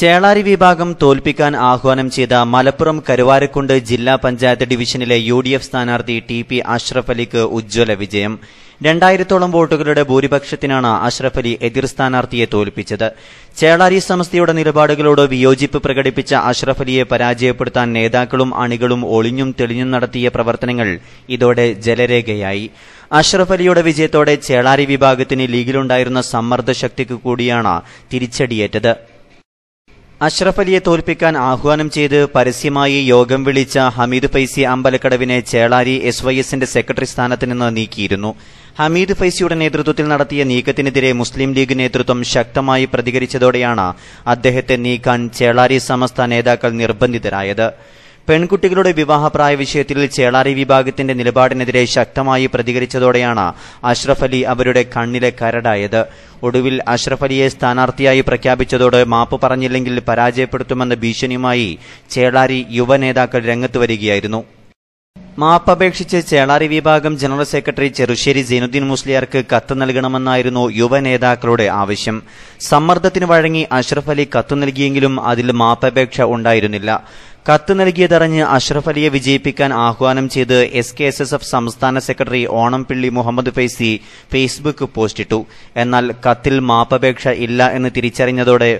ചേളാരി വിഭാഗം തോൽപ്പിക്കാൻ ആഹ്വാനം ചെയ്ത മലപ്പുറം കരുവാരക്കുണ്ട് ജില്ലാ പഞ്ചായത്ത് ഡിവിഷനിലെ യു ഡി എഫ് സ്ഥാനാർത്ഥി ടി പി അഷ്റഫ് അലിക്ക് ഉജ്ജ്വല വിജയം രണ്ടായിരത്തോളം വോട്ടുകളുടെ ഭൂരിപക്ഷത്തിനാണ് അഷ്റഫ് അലി എതിർ സ്ഥാനാർത്ഥിയെ തോൽപ്പിച്ചത് ചേളാരി സമസ്തയുടെ നിലപാടുകളോട് വിയോജിപ്പ് പ്രകടിപ്പിച്ച അഷ്റഫ് അലിയെ പരാജയപ്പെടുത്താൻ നേതാക്കളും അണികളും ഒളിഞ്ഞും തെളിഞ്ഞും നടത്തിയ പ്രവർത്തനങ്ങൾ ഇതോടെ ജലരേഖയായി അഷ്റഫ് അലിയുടെ വിജയത്തോടെ ചേളാരി വിഭാഗത്തിന് ലീഗിലുണ്ടായിരുന്ന സമ്മർദ്ദ ശക്തിക്ക് കൂടിയാണ് തിരിച്ചടിയേറ്റത് അഷ്റഫ് അലിയെ തോൽപ്പിക്കാൻ ആഹ്വാനം ചെയ്ത് പരസ്യമായി യോഗം വിളിച്ച ഹമീദ് ഫൈസി അമ്പലക്കടവിനെ ചേളാരി എസ് വൈ എസിന്റെ സെക്രട്ടറി സ്ഥാനത്ത് നിന്ന് നീക്കിയിരുന്നു ഹമീദ് ഫൈസിയുടെ നേതൃത്വത്തിൽ നടത്തിയ നീക്കത്തിനെതിരെ മുസ്ലിം ലീഗ് നേതൃത്വം ശക്തമായി പ്രതികരിച്ചതോടെയാണ് അദ്ദേഹത്തെ നീക്കാൻ ചേളാരി സമസ്ത നേതാക്കൾ നിർബന്ധിതരായത് പെൺകുട്ടികളുടെ വിവാഹപ്രായ വിഷയത്തിൽ ചേളാരി വിഭാഗത്തിന്റെ നിലപാടിനെതിരെ ശക്തമായി പ്രതികരിച്ചതോടെയാണ് അഷ്റഫ് അലി അവരുടെ കണ്ണിലെ കരടായത് ഒടുവിൽ അഷ്റഫ് അലിയെ സ്ഥാനാർത്ഥിയായി പ്രഖ്യാപിച്ചതോട് മാപ്പ് പറഞ്ഞില്ലെങ്കിൽ പരാജയപ്പെടുത്തുമെന്ന ഭീഷണിയുമായി ചേളാരി യുവനേതാക്കൾ രംഗത്ത് വരികയായിരുന്നു മാപ്പപേക്ഷിച്ച് ചേളാരി വിഭാഗം ജനറൽ സെക്രട്ടറി ചെറുശ്ശേരി സൈനുദ്ദീൻ മുസ്ലിയാർക്ക് കത്ത് നൽകണമെന്നായിരുന്നു യുവനേതാക്കളുടെ ആവശ്യം സമ്മർദ്ദത്തിന് വഴങ്ങി അഷ്റഫ് അലി കത്ത് നൽകിയെങ്കിലും അതിൽ മാപ്പപേക്ഷ ഉണ്ടായിരുന്നില്ല കത്ത് നൽകിയതറിഞ്ഞ് അഷ്റഫ് അലിയെ വിജയിപ്പിക്കാൻ ആഹ്വാനം ചെയ്ത് S K S S F സംസ്ഥാന സെക്രട്ടറി ഓണംപിള്ളി മുഹമ്മദ് ഫൈസി ഫേസ്ബുക്ക് പോസ്റ്റിട്ടു എന്നാൽ കത്തിൽ മാപ്പപേക്ഷ ഇല്ല എന്ന് തിരിച്ചറിഞ്ഞതോടെ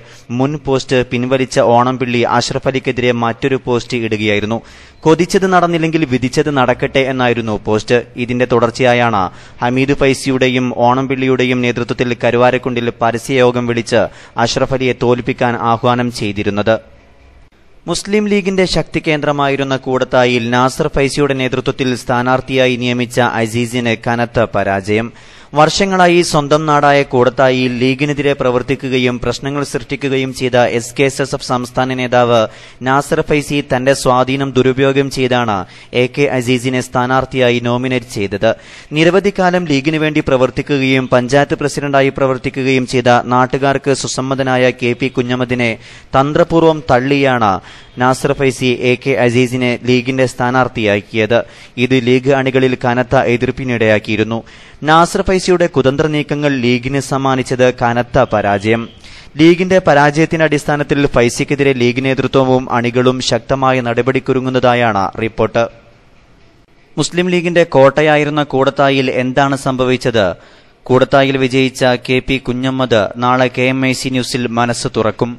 മുൻ പോസ്റ്റ് പിൻവലിച്ച ഓണംപിള്ളി അഷ്റഫ് അലിക്കെതിരെ മറ്റൊരു പോസ്റ്റ് ഇടുകയായിരുന്നു കൊതിച്ചത് നടന്നില്ലെങ്കിൽ വിധിച്ചത് നടക്കട്ടെ എന്നായിരുന്നു പോസ്റ്റ് ഇതിന്റെ തുടർച്ചയായാണ് ഹമീദ് ഫൈസിയുടെയും ഓണംപിള്ളിയുടെയും നേതൃത്വത്തിൽ കരുവാരക്കുണ്ടിൽ പരസ്യയോഗം വിളിച്ച് അഷ്റഫ് അലിയെ തോൽപ്പിക്കാൻ ആഹ്വാനം ചെയ്തിരുന്നത് മുസ്ലിം ലീഗിന്റെ ശക്തി കേന്ദ്രമായിരുന്ന കൂടത്തായിൽ നാസർ ഫൈസിയുടെ നേതൃത്വത്തിൽ സ്ഥാനാർത്ഥിയായി നിയമിച്ച അസീസിന് കനത്ത പരാജയം വർഷങ്ങളായി സ്വന്തം നാടായ കൂടത്തായി ലീഗിനെതിരെ പ്രവർത്തിക്കുകയും പ്രശ്നങ്ങൾ സൃഷ്ടിക്കുകയും ചെയ്ത S K S S F സംസ്ഥാന നേതാവ് നാസർ ഫൈസി തന്റെ സ്വാധീനം ദുരുപയോഗം ചെയ്താണ് എ കെ അസീസിനെ സ്ഥാനാർത്ഥിയായി നോമിനേറ്റ് ചെയ്തത് നിരവധി കാലം ലീഗിനു വേണ്ടി പ്രവർത്തിക്കുകയും പഞ്ചായത്ത് പ്രസിഡന്റായി പ്രവർത്തിക്കുകയും ചെയ്ത നാട്ടുകാർക്ക് സുസമ്മതനായ കെ പി കുഞ്ഞമദിനെ തന്ത്രപൂർവ്വം തള്ളിയാണ് നാസർ ഫൈസി എ കെ അസീസിനെ ലീഗിന്റെ സ്ഥാനാർത്ഥിയാക്കിയത് ഇത് ലീഗ് അണികളിൽ കനത്ത എതിർപ്പിനിടയാക്കിയിരുന്നു നാസർ ഫൈസി ഒവൈസിയുടെ കുതന്ത്ര നീക്കങ്ങൾ ലീഗിന് സമ്മാനിച്ചത് കനത്ത പരാജയം ലീഗിന്റെ പരാജയത്തിന്റെ അടിസ്ഥാനത്തിൽ ഫൈസിക്കെതിരെ ലീഗ് നേതൃത്വവും അണികളും ശക്തമായ നടപടിക്കൊരുങ്ങുന്നതായാണ് റിപ്പോർട്ട് മുസ്ലിം ലീഗിന്റെ കോട്ടയായിരുന്ന കൂടത്തായിൽ എന്താണ് സംഭവിച്ചത് കൂടത്തായിൽ വിജയിച്ച കെ പി കുഞ്ഞമ്മദ് നാളെ കെ എം ഐ സി ന്യൂസിൽ മനസ്സ് തുറക്കും